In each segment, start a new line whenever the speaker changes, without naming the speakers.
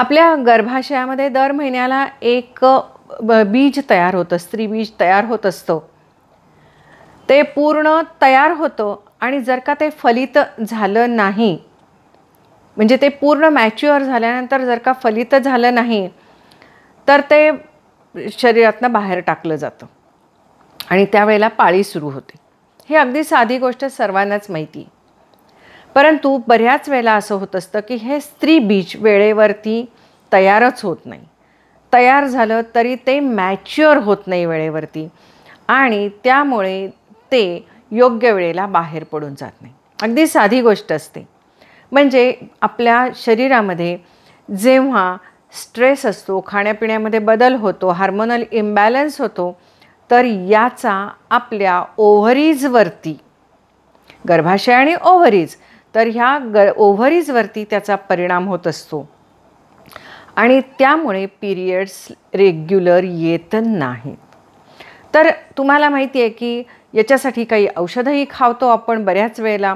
आपल्या गर्भाशयामध्ये दर महिन्याला एक बीज तयार होतं स्त्री बीज तयार होत असतं ते पूर्ण तयार होतं आणि जर का ते फलित झालं नाही म्हणजे ते पूर्ण मॅच्युअर झाल्यानंतर जर का फलित झालं नाही तर ते शरीरातनं बाहेर टाकलं जातं आणि त्यावेळेला पाळी सुरू होते ही अगदी साधी गोष्ट सर्वांनाच माहिती आहे परंतु बऱ्याच वेळेला असं होत असतं की हे स्त्री बीज वेळेवरती तयारच होत नाही तयार झालं तरी ते मॅच्युअर होत नाही वेळेवरती आणि त्यामुळे ते योग्य वेळेला बाहेर पडून जात नाही अगदी साधी गोष्ट असते म्हणजे आपल्या शरीरामध्ये जेव्हा स्ट्रेस असतो खाण्यापिण्यामध्ये बदल होतो हार्मोनल इम्बॅलन्स होतो तर याचा आपल्या ओव्हरीजवरती गर्भाशय आणि ओव्हरीज तर ह्या ग ओव्हरीजवरती त्याचा परिणाम होत असतो आणि त्यामुळे पिरियड्स रेग्युलर येत नाहीत तर तुम्हाला माहिती आहे की याच्यासाठी काही औषधंही खावतो आपण बऱ्याच वेळेला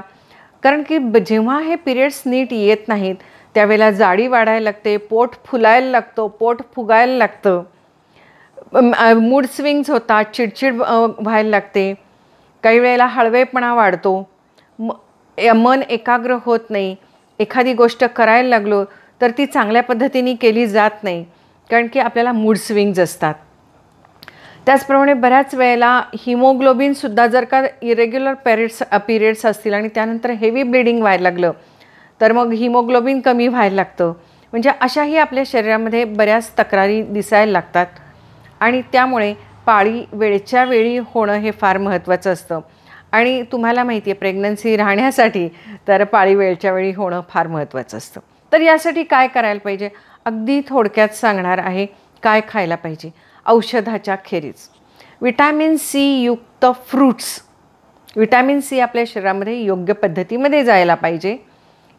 कारण की जेव्हा हे पिरियड्स नीट येत नाहीत त्यावेळेला जाडी वाढायला लागते पोट फुलायला लागतो पोट फुगायला लागतं मूड स्विंग्स होतात चिडचिड व्हायला लागते काही वेळेला हळवेपणा वाढतो म मन एकाग्र होत नाही एखादी गोष्ट करायला लागलो तर ती चांगल्या पद्धतीने केली जात नाही कारण की आपल्याला मूड स्विंग्ज असतात त्याचप्रमाणे बऱ्याच वेळेला हिमोग्लोबिनसुद्धा जर का इरेग्युलर पेरिड्स पिरियड्स असतील आणि त्यानंतर हेवी ब्लिडिंग व्हायला लागलं तर मग हिमोग्लोबिन कमी व्हायला लागतं म्हणजे अशाही आपल्या शरीरामध्ये बऱ्याच तक्रारी दिसायला लागतात आणि त्यामुळे पाळी वेळच्या वेळी होणं हे फार महत्त्वाचं असतं आणि तुम्हाला माहिती आहे प्रेग्नन्सी राहण्यासाठी तर पाळी वेळच्या वेळी होणं फार महत्त्वाचं असतं तर यासाठी काय करायला पाहिजे अगदी थोडक्यात सांगणार आहे काय खायला पाहिजे औषधाच्या खेरीज विटॅमिन सी युक्त फ्रूट्स विटॅमिन सी आपल्या शरीरामध्ये योग्य पद्धतीमध्ये जायला पाहिजे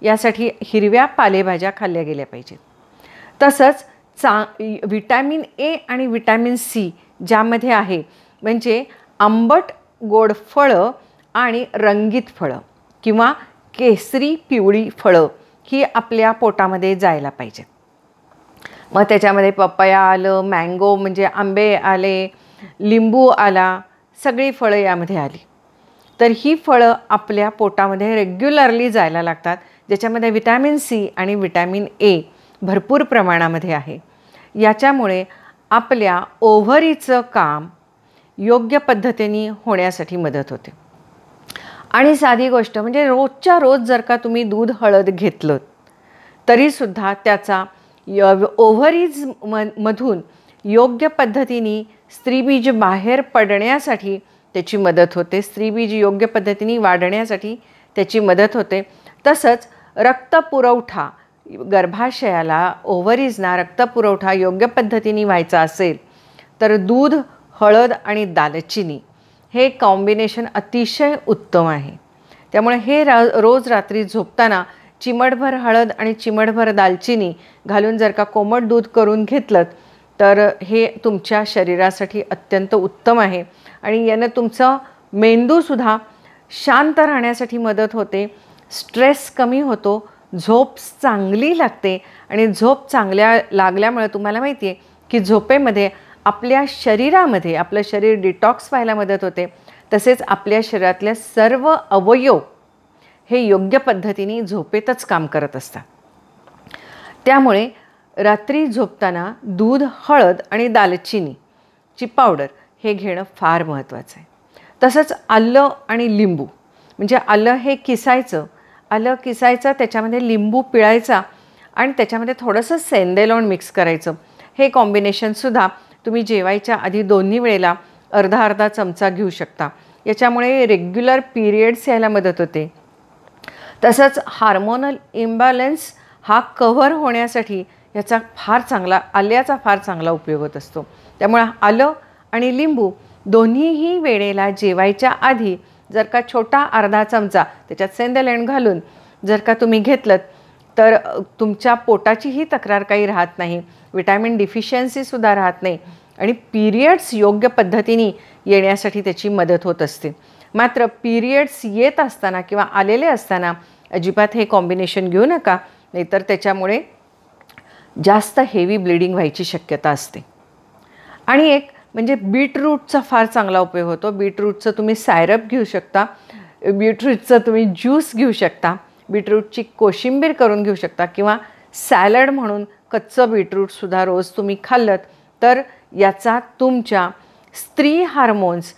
यासाठी हिरव्या पालेभाज्या खाल्ल्या गेल्या पाहिजेत तसंच चा विटॅमिन ए आणि विटॅमिन सी ज्यामध्ये आहे म्हणजे आंबट गोड फळं आणि रंगीत फळं किंवा केसरी पिवळी फळं ही आपल्या पोटामध्ये जायला पाहिजेत मग त्याच्यामध्ये पपया आलं मँगो म्हणजे आंबे आले लिंबू आला सगळी फळं यामध्ये आली तर ही फळं आपल्या पोटामध्ये रेग्युलरली जायला लागतात ज्याच्यामध्ये विटॅमिन सी आणि विटॅमिन ए भरपूर प्रमाणामध्ये आहे याच्यामुळे आपल्या ओव्हरीचं काम योग्य पद्धतीने होण्यासाठी मदत होते आणि साधी गोष्ट म्हणजे रोजच्या रोज जर का तुम्ही दूध हळद घेतलं तरीसुद्धा त्याचा य ओव्हरीज म मधून योग्य पद्धतीने स्त्रीबीज बाहेर पडण्यासाठी त्याची मदत होते स्त्रीबीज योग्य पद्धतीने वाढण्यासाठी त्याची मदत होते तसंच रक्तपुरवठा गर्भाशयाला ओव्हरीजना रक्तपुरवठा योग्य पद्धतीने व्हायचा असेल तर दूध हळद आणि दालचिनी हे कॉम्बिनेशन अतिशय उत्तम आहे त्यामुळे हे रा रोज रात्री झोपताना चिमटभर हळद आणि चिमटभर दालचिनी घालून जर का कोमट दूध करून घेतलं तर हे तुमच्या शरीरासाठी अत्यंत उत्तम आहे आणि यानं तुमचं मेंदूसुद्धा शांत राहण्यासाठी मदत होते स्ट्रेस कमी होतो झोप चांगली लागते आणि झोप चांगल्या लागल्यामुळे तुम्हाला माहिती आहे की झोपेमध्ये आपल्या शरीरामध्ये आपलं शरीर डिटॉक्स व्हायला मदत होते तसेच आपल्या शरीरातल्या सर्व अवयव हे योग्य पद्धतीने झोपेतच काम करत असतात त्यामुळे रात्री झोपताना दूध हळद आणि दालचिनी ची पावडर हे घेणं फार महत्त्वाचं आहे तसंच आलं आणि लिंबू म्हणजे आलं हे किसायचं आलं किसायचं त्याच्यामध्ये लिंबू पिळायचा आणि त्याच्यामध्ये थोडंसं सेंदेलोण मिक्स करायचं हे कॉम्बिनेशनसुद्धा तुम्ही जेवायच्या आधी दोन्ही वेळेला अर्धा अर्धा चमचा घेऊ शकता याच्यामुळे रेग्युलर पिरियड्स यायला मदत होते तसंच हार्मोनल इम्बॅलन्स हा कव्हर होण्यासाठी याचा फार चांगला आल्याचा फार चांगला उपयोग होत असतो त्यामुळं आलं आणि लिंबू दोन्हीही वेळेला जेवायच्या आधी जर का छोटा अर्धा चमचा त्याच्यात सेंदलेण घालून जर का तुम्ही घेतलं तर तुमच्या पोटाचीही तक्रार काही राहत नाही विटॅमिन डिफिशियन्सीसुद्धा राहत नाही आणि पिरियड्स योग्य पद्धतीने येण्यासाठी त्याची मदत होत असते मात्र पिरियड्स येत असताना किंवा आलेले असताना अजिबात हे कॉम्बिनेशन घेऊ नका नाहीतर त्याच्यामुळे जास्त हेवी ब्लिडिंग व्हायची शक्यता असते आणि एक म्हणजे बीटरूटचा फार चांगला उपयोग होतो बीटरूटचं तुम्ही सायरप घेऊ शकता बीटरूटचं तुम्ही ज्यूस घेऊ शकता बीटरूटची कोशिंबीर करून घेऊ शकता किंवा सॅलड म्हणून कच्चं बीटरूटसुद्धा रोज तुम्ही खाल्लत तर याचा तुमच्या स्त्री हार्मोन्स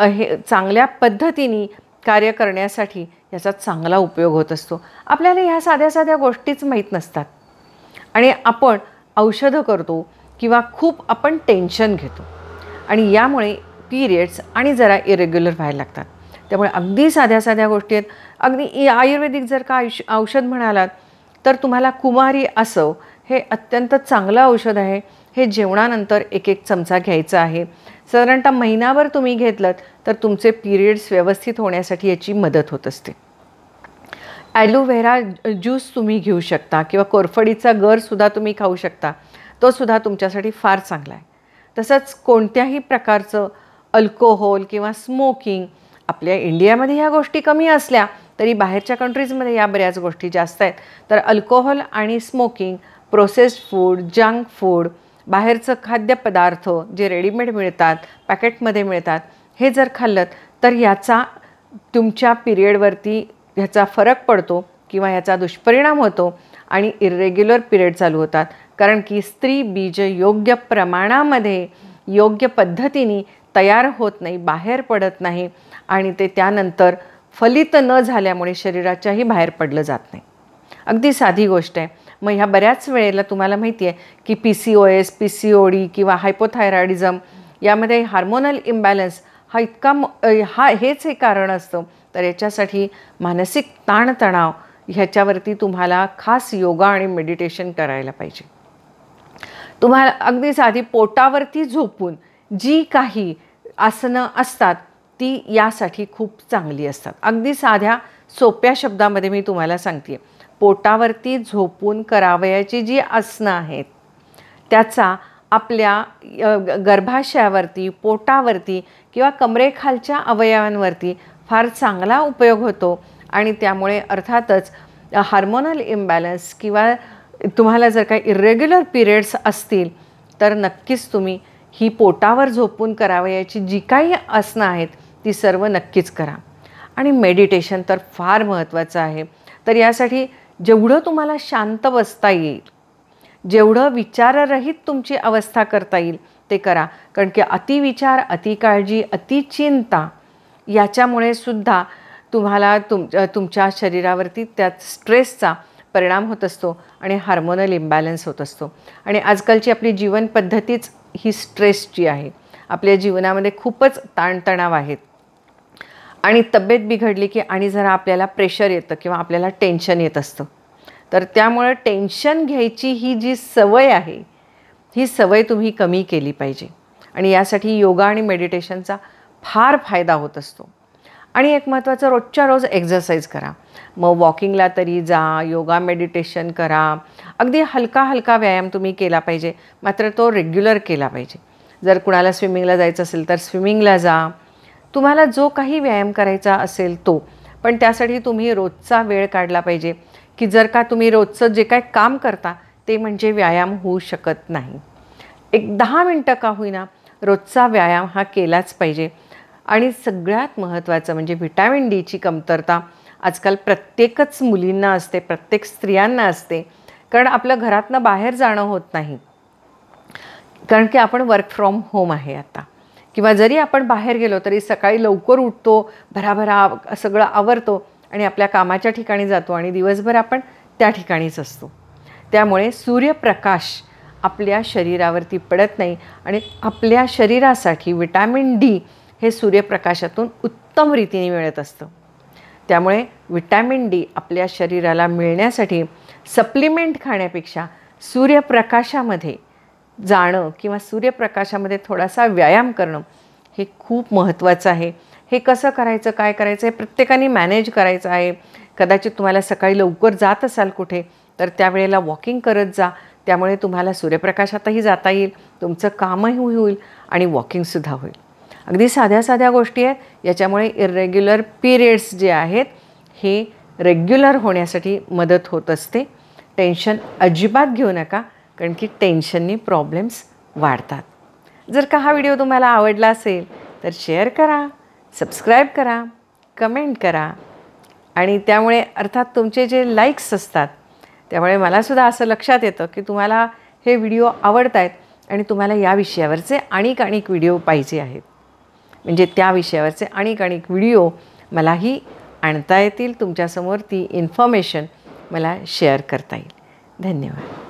हे चांगल्या पद्धतीने कार्य करण्यासाठी याचा चांगला उपयोग होत असतो आपल्याला ह्या साध्या साध्या गोष्टीच माहीत नसतात आणि आपण औषधं करतो किंवा खूप आपण टेन्शन घेतो आणि यामुळे पिरियड्स आणि जरा इरेग्युलर व्हायला लागतात त्यामुळे अगदी साध्या साध्या गोष्टी आहेत अगदी आयुर्वेदिक जर का आयुष औषध म्हणालात तर तुम्हाला कुमारी असव हे अत्यंत चांगलं औषध आहे हे जेवणानंतर एक एक चमचा घ्यायचा आहे साधारणतः महिनाभर तुम्ही घेतलं तर तुमचे पिरियड्स व्यवस्थित होण्यासाठी याची मदत होत असते ॲलोव्हेरा ज्यूस तुम्ही घेऊ शकता किंवा कोरफडीचा गरसुद्धा तुम्ही खाऊ शकता तोसुद्धा तुमच्यासाठी फार चांगला आहे तसंच कोणत्याही प्रकारचं अल्कोहोल किंवा स्मोकिंग आपल्या इंडियामध्ये ह्या गोष्टी कमी असल्या तरी बाहेरच्या कंट्रीजमध्ये या बऱ्याच गोष्टी जास्त आहेत तर अल्कोहोल आणि smoking processed food junk food बाहेरचं खाद्यपदार्थ जे रेडीमेड मिळतात पॅकेटमध्ये मिळतात हे जर खाल्लं तर याचा तुमच्या पिरियडवरती ह्याचा फरक पडतो किंवा ह्याचा दुष्परिणाम होतो आणि इरेग्युलर पिरियड चालू होतात कारण की स्त्री बीज योग्य प्रमाणामध्ये योग्य पद्धतीने तयार होत नाही बाहेर पडत नाही आणि ते त्यानंतर फलित न झाल्यामुळे शरीराच्याही बाहेर पडलं जात नाही अगदी साधी गोष्ट आहे मग ह्या बऱ्याच वेळेला तुम्हाला माहिती आहे की P C O S P C O D किंवा हायपोथायरॉइडिझम यामध्ये हार्मोनल इम्बॅलन्स हा इतका हा हेच हे कारण असतं तर याच्यासाठी मानसिक ताणतणाव ह्याच्यावरती तुम्हाला खास योगा आणि मेडिटेशन करायला पाहिजे तुम्हाला अगदी साधी पोटावरती झोपून जी काही आसनं असतात ती यासाठी खूप चांगली असतात अगदी साध्या सोप्या शब्दामध्ये मी तुम्हाला सांगते पोटावरती झोपून करावयाची जी आसनं आहेत त्याचा आपल्या गर्भाशयावरती पोटावरती किंवा कमरेखालच्या अवयवांवरती फार चांगला उपयोग होतो आणि त्यामुळे अर्थातच हार्मोनल इम्बॅलन्स किंवा तुम्हाला जर काही इरेग्युलर पिरियड्स असतील तर नक्कीच तुम्ही ही पोटावर झोपून करावयाची जी काही आसनं आहेत ती सर्व नक्कीच करा आणि मेडिटेशन तर फार महत्त्वाचं आहे तर यासाठी जेवढं तुम्हाला शांत बसता येईल जेवढं विचाररहित तुमची अवस्था करता येईल ते करा कारण की अतिविचार अतिकाळजी अतिचिंता याच्यामुळे सुद्धा तुम्हाला तुम तुमच्या शरीरावरती त्यात स्ट्रेसचा परिणाम होत असतो आणि हार्मोनल इम्बॅलन्स होत असतो आणि आजकालची आपली जीवनपद्धतीच ही स्ट्रेस जी आहे आपल्या जीवनामध्ये खूपच ताणतणाव आहेत आणि तब्येत बिघडली की आणि जरा आपल्याला प्रेशर येतं किंवा आपल्याला टेन्शन येत असतं तर त्यामुळं टेन्शन घ्यायची ही जी सवय आहे ही सवय तुम्ही कमी केली पाहिजे आणि यासाठी योगा आणि मेडिटेशनचा फार फायदा होत असतो आणि एक महत्त्वाचं रोजच्या रोज एक्झरसाईज करा मग वॉकिंगला तरी जा योगा मेडिटेशन करा अगदी हलका हलका व्यायाम तुम्ही केला पाहिजे मात्र तो रेग्युलर केला पाहिजे जर कुणाला स्विमिंगला जायचं असेल तर स्विमिंगला जा तुम्हाला जो काही व्यायाम करायचा असेल तो पण त्यासाठी तुम्ही रोजचा वेळ काढला पाहिजे की जर का तुम्ही रोजचं जे काय काम करता ते म्हणजे व्यायाम होऊ शकत नाही एक दहा मिनटं का होईना रोजचा व्यायाम हा केलाच पाहिजे आणि सगळ्यात महत्त्वाचं म्हणजे व्हिटॅमिन डीची कमतरता आजकाल प्रत्येकच मुलींना असते प्रत्येक स्त्रियांना असते कारण आपलं घरातनं बाहेर जाणं होत नाही कारण की आपण वर्क फ्रॉम होम आहे आता किंवा जरी आपण बाहेर गेलो तरी सकाळी लवकर उठतो भराभरा सगळं आवरतो आणि आपल्या कामाच्या ठिकाणी जातो आणि दिवसभर आपण त्या ठिकाणीच असतो त्यामुळे सूर्यप्रकाश आपल्या शरीरावरती पडत नाही आणि आपल्या शरीरासाठी विटॅमिन डी हे सूर्यप्रकाशातून उत्तम रीतीने मिळत असतं त्यामुळे विटॅमिन डी आपल्या शरीराला मिळण्यासाठी सप्लिमेंट खाण्यापेक्षा सूर्यप्रकाशामध्ये जाणं किंवा सूर्यप्रकाशामध्ये थोडासा व्यायाम करणं हे खूप महत्त्वाचं आहे हे कसं करायचं काय करायचं हे प्रत्येकाने मॅनेज करायचं आहे कदाचित तुम्हाला सकाळी लवकर जात असाल कुठे तर त्यावेळेला वॉकिंग करत जा त्यामुळे तुम्हाला सूर्यप्रकाशातही जाता येईल तुमचं कामही होईल आणि वॉकिंगसुद्धा होईल अगदी साध्या साध्या गोष्टी आहेत याच्यामुळे इरेग्युलर पिरियड्स जे आहेत हे रेग्युलर होण्यासाठी मदत होत असते टेन्शन अजिबात घेऊ नका कारण की टेन्शननी प्रॉब्लेम्स वाढतात जर का हा व्हिडिओ तुम्हाला आवडला असेल तर शेअर करा सबस्क्राईब करा कमेंट करा आणि त्यामुळे अर्थात तुमचे जे लाईक्स असतात त्यामुळे मलासुद्धा असं लक्षात येतं की तुम्हाला हे व्हिडिओ आवडत आहेत आणि तुम्हाला या विषयावरचे आणिक आणिक व्हिडिओ पाहिजे आहेत म्हणजे त्या विषयावरचे अनेक अनेक व्हिडिओ मलाही आणता येतील तुमच्यासमोर ती इन्फॉर्मेशन मला शेअर करता येईल धन्यवाद